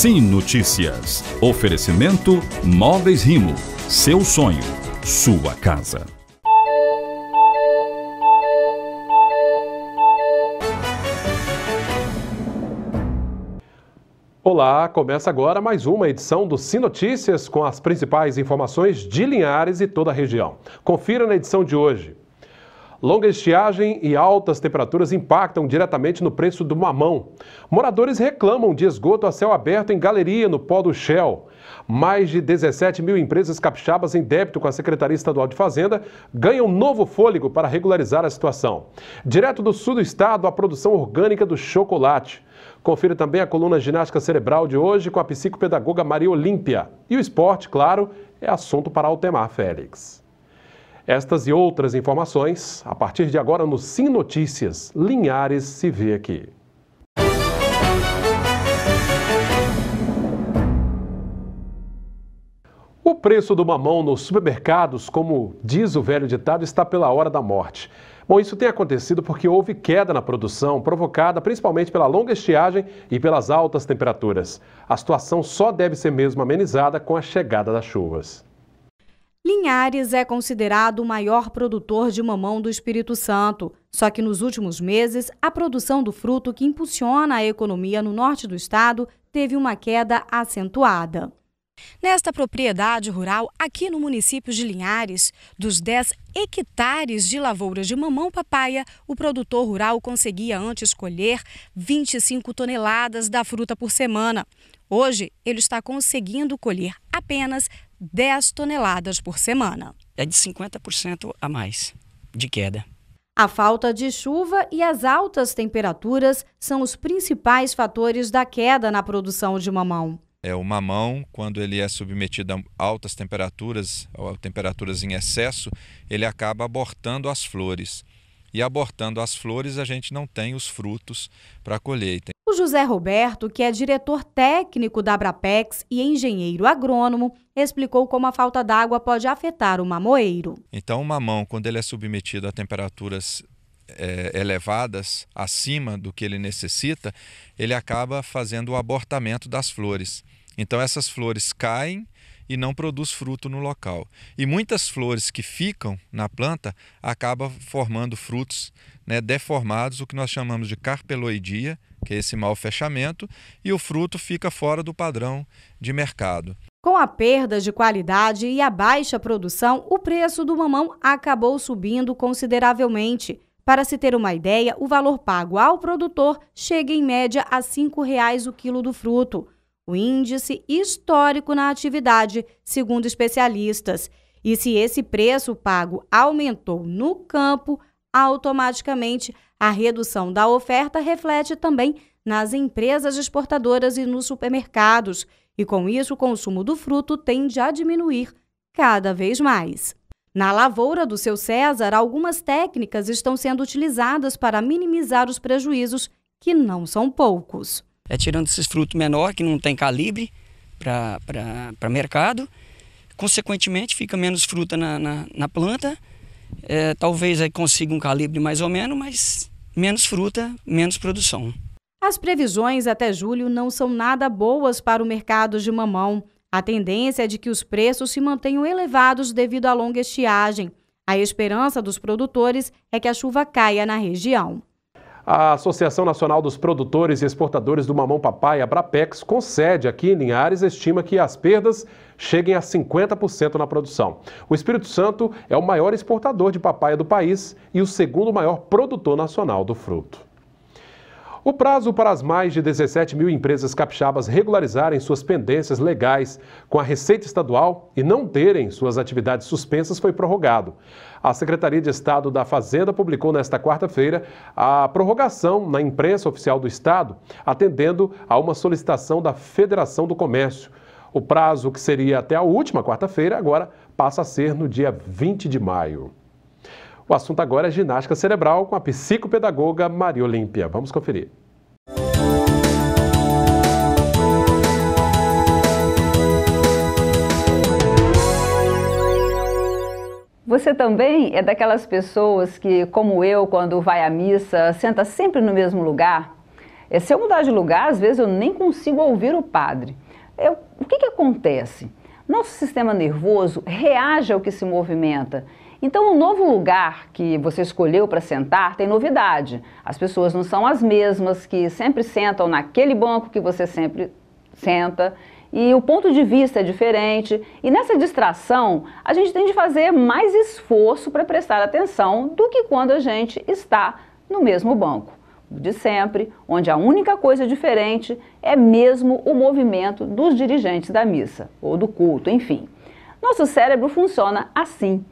Sim Notícias. Oferecimento Móveis Rimo. Seu sonho, sua casa. Olá, começa agora mais uma edição do Sim Notícias com as principais informações de Linhares e toda a região. Confira na edição de hoje. Longa estiagem e altas temperaturas impactam diretamente no preço do mamão. Moradores reclamam de esgoto a céu aberto em galeria no pó do Shell. Mais de 17 mil empresas capixabas em débito com a Secretaria Estadual de Fazenda ganham novo fôlego para regularizar a situação. Direto do sul do estado, a produção orgânica do chocolate. Confira também a coluna Ginástica Cerebral de hoje com a psicopedagoga Maria Olímpia. E o esporte, claro, é assunto para Altemar Félix. Estas e outras informações a partir de agora no Sim Notícias. Linhares se vê aqui. O preço do mamão nos supermercados, como diz o velho ditado, está pela hora da morte. Bom, isso tem acontecido porque houve queda na produção, provocada principalmente pela longa estiagem e pelas altas temperaturas. A situação só deve ser mesmo amenizada com a chegada das chuvas. Linhares é considerado o maior produtor de mamão do Espírito Santo. Só que nos últimos meses, a produção do fruto que impulsiona a economia no norte do estado teve uma queda acentuada. Nesta propriedade rural, aqui no município de Linhares, dos 10 hectares de lavouras de mamão papaya, o produtor rural conseguia antes colher 25 toneladas da fruta por semana. Hoje, ele está conseguindo colher apenas 10 toneladas por semana. É de 50% a mais de queda. A falta de chuva e as altas temperaturas são os principais fatores da queda na produção de mamão. É o mamão, quando ele é submetido a altas temperaturas ou a temperaturas em excesso, ele acaba abortando as flores e abortando as flores, a gente não tem os frutos para a colheita. O José Roberto, que é diretor técnico da Abrapex e engenheiro agrônomo, explicou como a falta d'água pode afetar o mamoeiro. Então, o mamão, quando ele é submetido a temperaturas é, elevadas acima do que ele necessita, ele acaba fazendo o abortamento das flores. Então, essas flores caem e não produz fruto no local. E muitas flores que ficam na planta acabam formando frutos né, deformados, o que nós chamamos de carpeloidia, que é esse mau fechamento, e o fruto fica fora do padrão de mercado. Com a perda de qualidade e a baixa produção, o preço do mamão acabou subindo consideravelmente. Para se ter uma ideia, o valor pago ao produtor chega em média a R$ 5,00 o quilo do fruto o índice histórico na atividade, segundo especialistas. E se esse preço pago aumentou no campo, automaticamente a redução da oferta reflete também nas empresas exportadoras e nos supermercados, e com isso o consumo do fruto tende a diminuir cada vez mais. Na lavoura do seu César, algumas técnicas estão sendo utilizadas para minimizar os prejuízos, que não são poucos é tirando esses frutos menor que não tem calibre para mercado. Consequentemente, fica menos fruta na, na, na planta. É, talvez aí consiga um calibre mais ou menos, mas menos fruta, menos produção. As previsões até julho não são nada boas para o mercado de mamão. A tendência é de que os preços se mantenham elevados devido à longa estiagem. A esperança dos produtores é que a chuva caia na região. A Associação Nacional dos Produtores e Exportadores do Mamão Papai, a Brapex, com sede aqui em Linhares, estima que as perdas cheguem a 50% na produção. O Espírito Santo é o maior exportador de papaya do país e o segundo maior produtor nacional do fruto. O prazo para as mais de 17 mil empresas capixabas regularizarem suas pendências legais com a Receita Estadual e não terem suas atividades suspensas foi prorrogado. A Secretaria de Estado da Fazenda publicou nesta quarta-feira a prorrogação na imprensa oficial do Estado, atendendo a uma solicitação da Federação do Comércio. O prazo, que seria até a última quarta-feira, agora passa a ser no dia 20 de maio. O assunto agora é ginástica cerebral com a psicopedagoga Maria Olímpia. Vamos conferir. Você também é daquelas pessoas que, como eu, quando vai à missa, senta sempre no mesmo lugar? É, se eu mudar de lugar, às vezes eu nem consigo ouvir o padre. Eu, o que, que acontece? Nosso sistema nervoso reage ao que se movimenta. Então, o novo lugar que você escolheu para sentar tem novidade. As pessoas não são as mesmas que sempre sentam naquele banco que você sempre senta e o ponto de vista é diferente. E nessa distração, a gente tem de fazer mais esforço para prestar atenção do que quando a gente está no mesmo banco. De sempre, onde a única coisa diferente é mesmo o movimento dos dirigentes da missa ou do culto, enfim. Nosso cérebro funciona assim.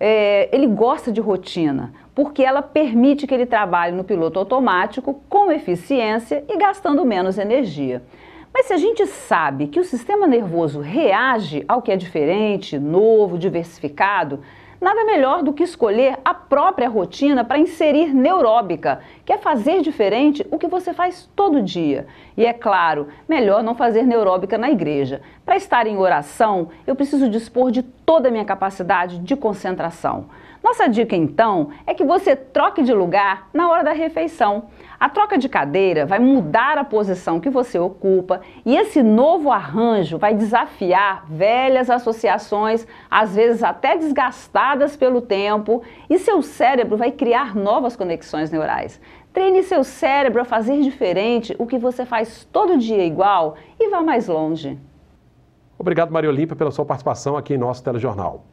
É, ele gosta de rotina, porque ela permite que ele trabalhe no piloto automático com eficiência e gastando menos energia. Mas se a gente sabe que o sistema nervoso reage ao que é diferente, novo, diversificado, nada melhor do que escolher a própria rotina para inserir neuróbica, que é fazer diferente o que você faz todo dia. E é claro, melhor não fazer neuróbica na igreja. Para estar em oração, eu preciso dispor de toda a minha capacidade de concentração. Nossa dica então é que você troque de lugar na hora da refeição. A troca de cadeira vai mudar a posição que você ocupa e esse novo arranjo vai desafiar velhas associações, às vezes até desgastadas pelo tempo, e seu cérebro vai criar novas conexões neurais. Treine seu cérebro a fazer diferente o que você faz todo dia igual e vá mais longe. Obrigado, Maria Olímpia, pela sua participação aqui em nosso telejornal.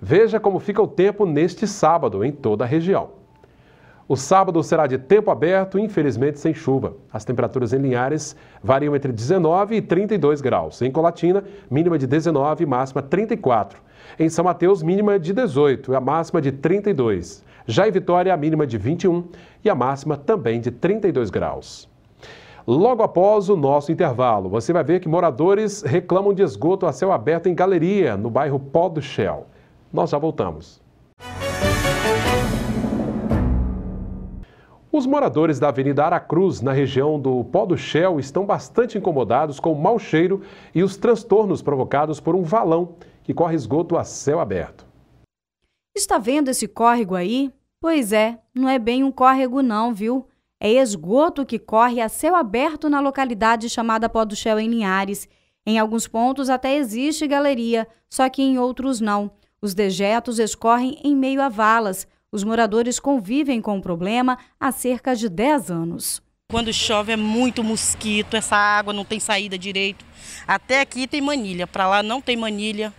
Veja como fica o tempo neste sábado em toda a região. O sábado será de tempo aberto, infelizmente sem chuva. As temperaturas em Linhares variam entre 19 e 32 graus. Em Colatina, mínima de 19, e máxima 34. Em São Mateus, mínima de 18, a máxima de 32. Já em Vitória, a mínima de 21 e a máxima também de 32 graus. Logo após o nosso intervalo, você vai ver que moradores reclamam de esgoto a céu aberto em galeria, no bairro Pó do Shell. Nós já voltamos. Os moradores da Avenida Aracruz, na região do Pó do Shell, estão bastante incomodados com o mau cheiro e os transtornos provocados por um valão que corre esgoto a céu aberto. Está vendo esse córrego aí? Pois é, não é bem um córrego não, viu? É esgoto que corre a céu aberto na localidade chamada Pó do Shell, em Linhares. Em alguns pontos até existe galeria, só que em outros não. Os dejetos escorrem em meio a valas, os moradores convivem com o problema há cerca de 10 anos. Quando chove é muito mosquito, essa água não tem saída direito. Até aqui tem manilha, para lá não tem manilha.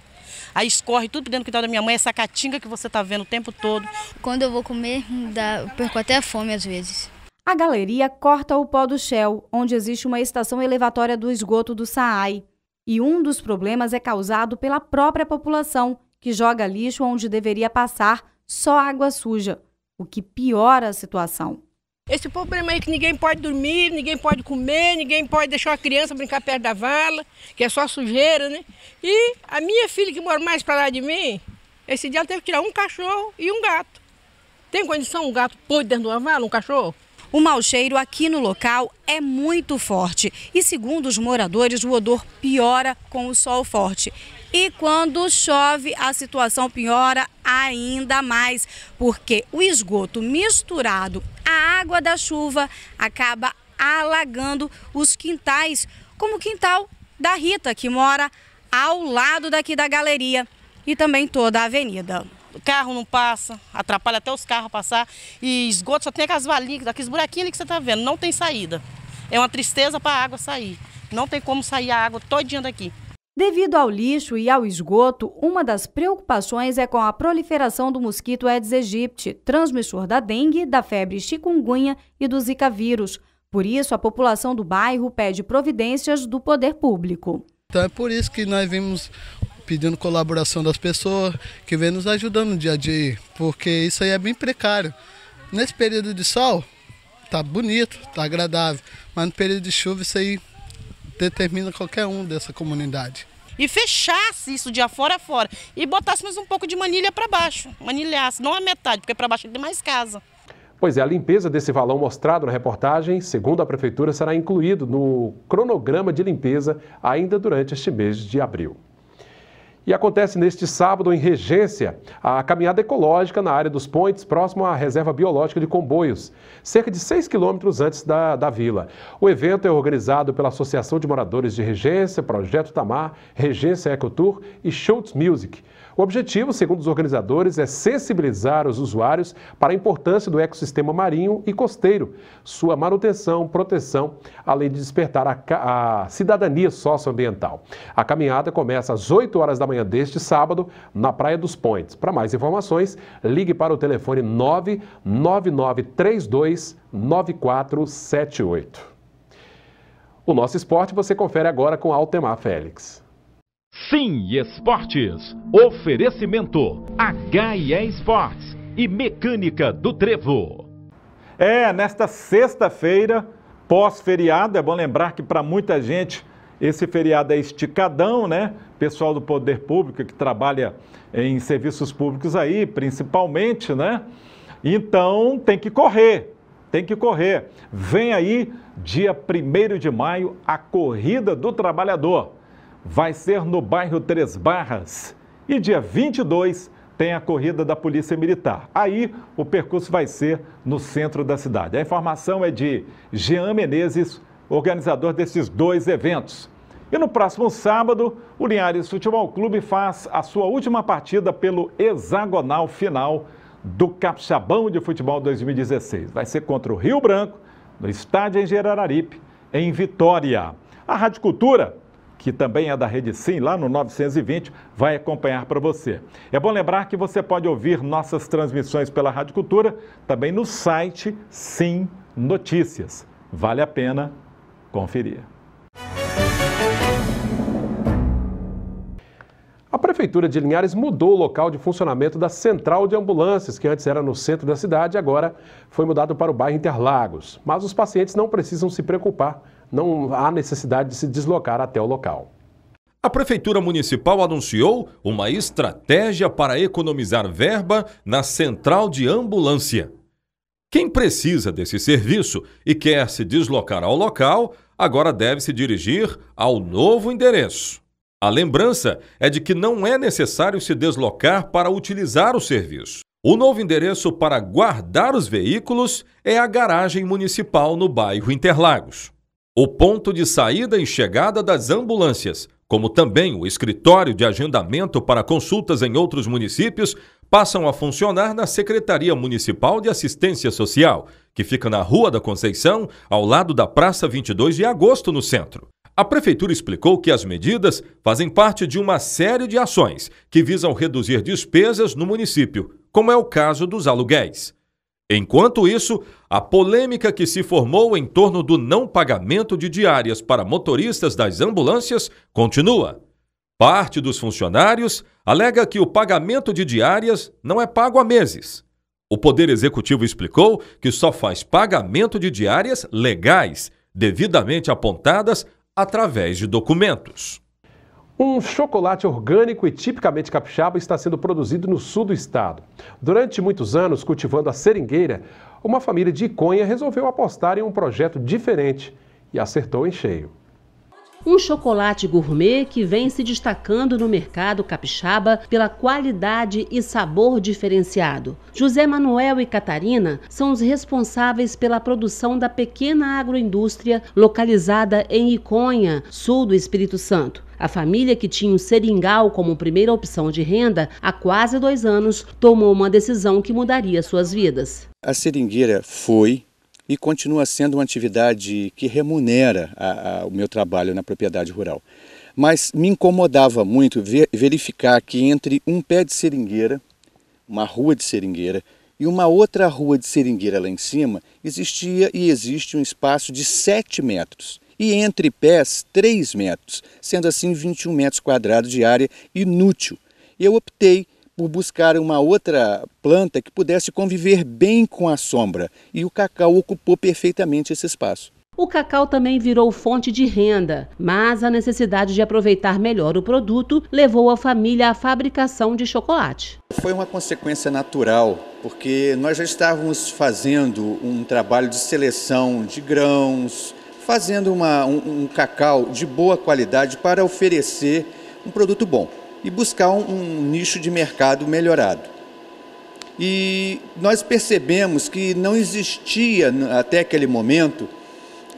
Aí escorre tudo dentro do quintal da minha mãe, essa catinga que você está vendo o tempo todo. Quando eu vou comer, dá, perco até a fome às vezes. A galeria corta o pó do Shell, onde existe uma estação elevatória do esgoto do Saai. E um dos problemas é causado pela própria população, que joga lixo onde deveria passar só água suja, o que piora a situação. Esse problema aí é que ninguém pode dormir, ninguém pode comer, ninguém pode deixar a criança brincar perto da vala, que é só sujeira, né? E a minha filha que mora mais para lá de mim, esse dia ela teve que tirar um cachorro e um gato. Tem condição um gato pôr dentro de uma vala, um cachorro? O mau cheiro aqui no local é muito forte e, segundo os moradores, o odor piora com o sol forte. E quando chove, a situação piora ainda mais, porque o esgoto misturado à água da chuva acaba alagando os quintais, como o quintal da Rita, que mora ao lado daqui da galeria e também toda a avenida carro não passa, atrapalha até os carros passar. E esgoto só tem aquelas valinhas, aqueles buraquinhos ali que você está vendo, não tem saída. É uma tristeza para a água sair. Não tem como sair a água todinha daqui. Devido ao lixo e ao esgoto, uma das preocupações é com a proliferação do mosquito Aedes aegypti, transmissor da dengue, da febre chikungunya e do zika vírus. Por isso, a população do bairro pede providências do poder público. Então é por isso que nós vimos pedindo colaboração das pessoas que vem nos ajudando no dia a dia, porque isso aí é bem precário. Nesse período de sol, tá bonito, tá agradável, mas no período de chuva isso aí determina qualquer um dessa comunidade. E fechasse isso de afora a fora e botássemos um pouco de manilha para baixo, manilhasse, não a metade, porque para baixo tem mais casa. Pois é, a limpeza desse valão mostrado na reportagem, segundo a Prefeitura, será incluído no cronograma de limpeza ainda durante este mês de abril. E acontece neste sábado, em Regência, a caminhada ecológica na área dos Pontes, próximo à Reserva Biológica de Comboios, cerca de 6 quilômetros antes da, da vila. O evento é organizado pela Associação de Moradores de Regência, Projeto Tamar, Regência Ecotour e Schultz Music. O objetivo, segundo os organizadores, é sensibilizar os usuários para a importância do ecossistema marinho e costeiro, sua manutenção, proteção, além de despertar a, a cidadania socioambiental. A caminhada começa às 8 horas da manhã deste sábado, na Praia dos Pontes. Para mais informações, ligue para o telefone 99932 9478. O nosso esporte você confere agora com Altemar Félix. Sim Esportes. Oferecimento HE Esportes e Mecânica do Trevo. É, nesta sexta-feira, pós-feriado, é bom lembrar que para muita gente esse feriado é esticadão, né? Pessoal do poder público que trabalha em serviços públicos aí, principalmente, né? Então tem que correr, tem que correr. Vem aí, dia 1 de maio, a Corrida do Trabalhador vai ser no bairro Três Barras. E dia 22 tem a corrida da Polícia Militar. Aí o percurso vai ser no centro da cidade. A informação é de Jean Menezes, organizador desses dois eventos. E no próximo sábado, o Linhares Futebol Clube faz a sua última partida pelo hexagonal final do Capixabão de Futebol 2016. Vai ser contra o Rio Branco, no estádio em Gerararipe, em Vitória. A Rádio Cultura que também é da Rede Sim, lá no 920, vai acompanhar para você. É bom lembrar que você pode ouvir nossas transmissões pela Rádio Cultura também no site Sim Notícias. Vale a pena conferir. A Prefeitura de Linhares mudou o local de funcionamento da central de ambulâncias, que antes era no centro da cidade, agora foi mudado para o bairro Interlagos. Mas os pacientes não precisam se preocupar não há necessidade de se deslocar até o local. A Prefeitura Municipal anunciou uma estratégia para economizar verba na central de ambulância. Quem precisa desse serviço e quer se deslocar ao local, agora deve se dirigir ao novo endereço. A lembrança é de que não é necessário se deslocar para utilizar o serviço. O novo endereço para guardar os veículos é a garagem municipal no bairro Interlagos o ponto de saída e chegada das ambulâncias, como também o escritório de agendamento para consultas em outros municípios, passam a funcionar na Secretaria Municipal de Assistência Social, que fica na Rua da Conceição, ao lado da Praça 22 de Agosto, no centro. A Prefeitura explicou que as medidas fazem parte de uma série de ações que visam reduzir despesas no município, como é o caso dos aluguéis. Enquanto isso, a polêmica que se formou em torno do não pagamento de diárias para motoristas das ambulâncias continua. Parte dos funcionários alega que o pagamento de diárias não é pago há meses. O Poder Executivo explicou que só faz pagamento de diárias legais, devidamente apontadas através de documentos. Um chocolate orgânico e tipicamente capixaba está sendo produzido no sul do estado. Durante muitos anos, cultivando a seringueira, uma família de Iconha resolveu apostar em um projeto diferente e acertou em cheio. Um chocolate gourmet que vem se destacando no mercado capixaba pela qualidade e sabor diferenciado. José Manuel e Catarina são os responsáveis pela produção da pequena agroindústria localizada em Iconha, sul do Espírito Santo. A família que tinha o seringal como primeira opção de renda há quase dois anos tomou uma decisão que mudaria suas vidas. A seringueira foi e continua sendo uma atividade que remunera a, a, o meu trabalho na propriedade rural. Mas me incomodava muito ver, verificar que entre um pé de seringueira, uma rua de seringueira, e uma outra rua de seringueira lá em cima, existia e existe um espaço de 7 metros e entre pés 3 metros, sendo assim 21 metros quadrados de área inútil. Eu optei por buscar uma outra planta que pudesse conviver bem com a sombra, e o cacau ocupou perfeitamente esse espaço. O cacau também virou fonte de renda, mas a necessidade de aproveitar melhor o produto levou a família à fabricação de chocolate. Foi uma consequência natural, porque nós já estávamos fazendo um trabalho de seleção de grãos, fazendo uma, um, um cacau de boa qualidade para oferecer um produto bom e buscar um, um nicho de mercado melhorado. E nós percebemos que não existia até aquele momento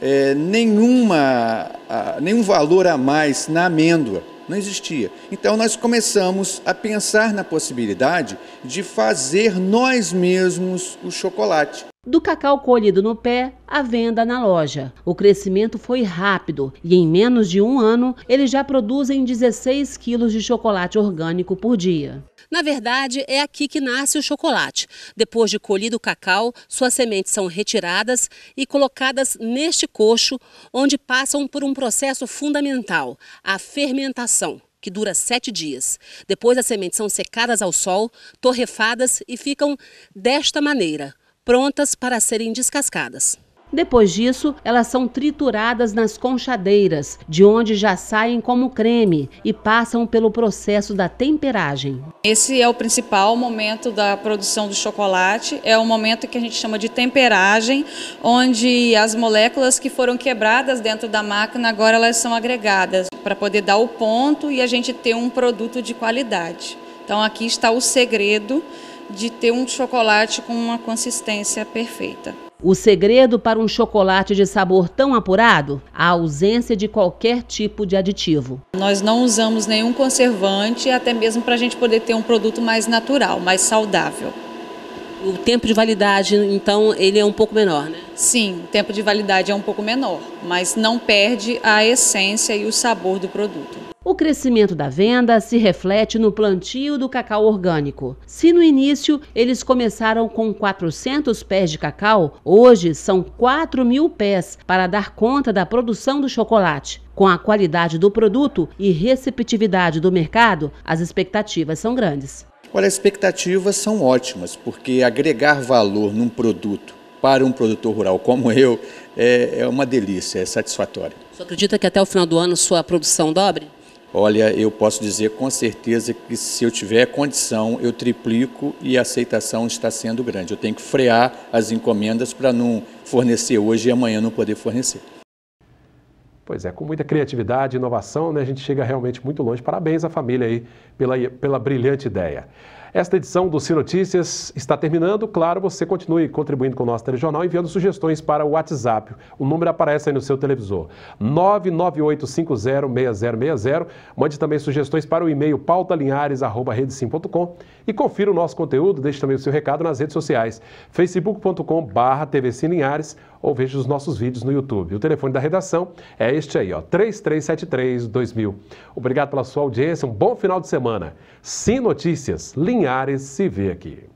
é, nenhuma, a, nenhum valor a mais na amêndoa não existia. Então nós começamos a pensar na possibilidade de fazer nós mesmos o chocolate. Do cacau colhido no pé à venda na loja. O crescimento foi rápido e, em menos de um ano, eles já produzem 16 quilos de chocolate orgânico por dia. Na verdade, é aqui que nasce o chocolate. Depois de colhido o cacau, suas sementes são retiradas e colocadas neste coxo, onde passam por um processo fundamental, a fermentação que dura sete dias. Depois as sementes são secadas ao sol, torrefadas e ficam desta maneira, prontas para serem descascadas. Depois disso, elas são trituradas nas conchadeiras, de onde já saem como creme e passam pelo processo da temperagem. Esse é o principal momento da produção do chocolate, é o momento que a gente chama de temperagem, onde as moléculas que foram quebradas dentro da máquina agora elas são agregadas para poder dar o ponto e a gente ter um produto de qualidade. Então aqui está o segredo de ter um chocolate com uma consistência perfeita. O segredo para um chocolate de sabor tão apurado? A ausência de qualquer tipo de aditivo. Nós não usamos nenhum conservante, até mesmo para a gente poder ter um produto mais natural, mais saudável. O tempo de validade, então, ele é um pouco menor, né? Sim, o tempo de validade é um pouco menor, mas não perde a essência e o sabor do produto. O crescimento da venda se reflete no plantio do cacau orgânico. Se no início eles começaram com 400 pés de cacau, hoje são 4 mil pés para dar conta da produção do chocolate. Com a qualidade do produto e receptividade do mercado, as expectativas são grandes. Olha, as expectativas são ótimas, porque agregar valor num produto para um produtor rural como eu é, é uma delícia, é satisfatório. Você acredita que até o final do ano sua produção dobre? Olha, eu posso dizer com certeza que se eu tiver condição, eu triplico e a aceitação está sendo grande. Eu tenho que frear as encomendas para não fornecer hoje e amanhã não poder fornecer. Pois é, com muita criatividade e inovação, né, a gente chega realmente muito longe. Parabéns à família aí pela, pela brilhante ideia. Esta edição do Ciro Notícias está terminando. Claro, você continue contribuindo com o nosso telejornal, enviando sugestões para o WhatsApp. O número aparece aí no seu televisor. 998506060. Mande também sugestões para o e-mail pautalinhares.com e confira o nosso conteúdo. Deixe também o seu recado nas redes sociais facebook.com barra tvclinhares.com ou veja os nossos vídeos no YouTube. O telefone da redação é este aí, ó, 3373-2000. Obrigado pela sua audiência, um bom final de semana. Sim Notícias, Linhares se vê aqui.